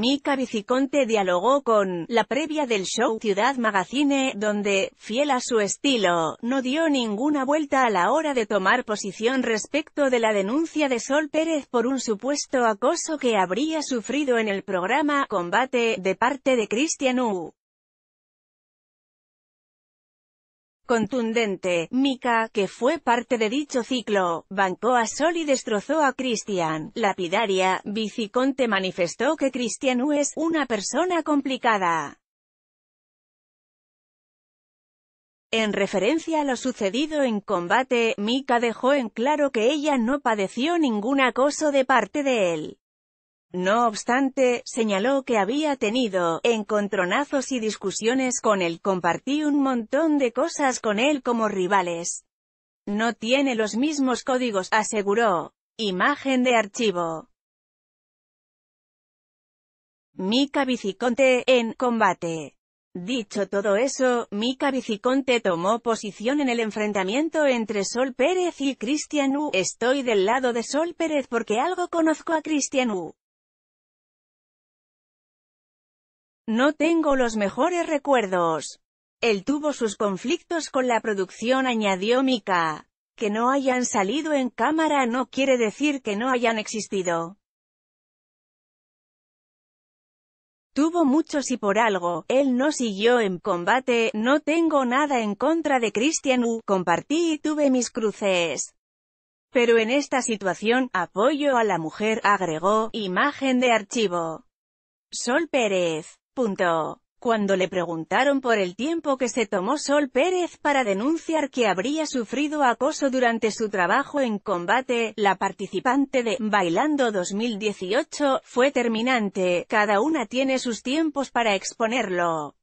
Mika Viciconte dialogó con la previa del show Ciudad Magazine, donde, fiel a su estilo, no dio ninguna vuelta a la hora de tomar posición respecto de la denuncia de Sol Pérez por un supuesto acoso que habría sufrido en el programa Combate de parte de cristian U. contundente, Mika, que fue parte de dicho ciclo, bancó a Sol y destrozó a Cristian, Lapidaria, Viciconte manifestó que Christian U es una persona complicada. En referencia a lo sucedido en combate, Mika dejó en claro que ella no padeció ningún acoso de parte de él. No obstante, señaló que había tenido encontronazos y discusiones con él. Compartí un montón de cosas con él como rivales. No tiene los mismos códigos, aseguró. Imagen de archivo. Mika Viciconte, en combate. Dicho todo eso, Mika Viciconte tomó posición en el enfrentamiento entre Sol Pérez y Cristian U. Estoy del lado de Sol Pérez porque algo conozco a Cristian U. No tengo los mejores recuerdos. Él tuvo sus conflictos con la producción añadió Mika. Que no hayan salido en cámara no quiere decir que no hayan existido. Tuvo muchos y por algo, él no siguió en combate, no tengo nada en contra de Christian U, compartí y tuve mis cruces. Pero en esta situación, apoyo a la mujer, agregó, imagen de archivo. Sol Pérez. Punto. Cuando le preguntaron por el tiempo que se tomó Sol Pérez para denunciar que habría sufrido acoso durante su trabajo en combate, la participante de Bailando 2018 fue terminante, cada una tiene sus tiempos para exponerlo.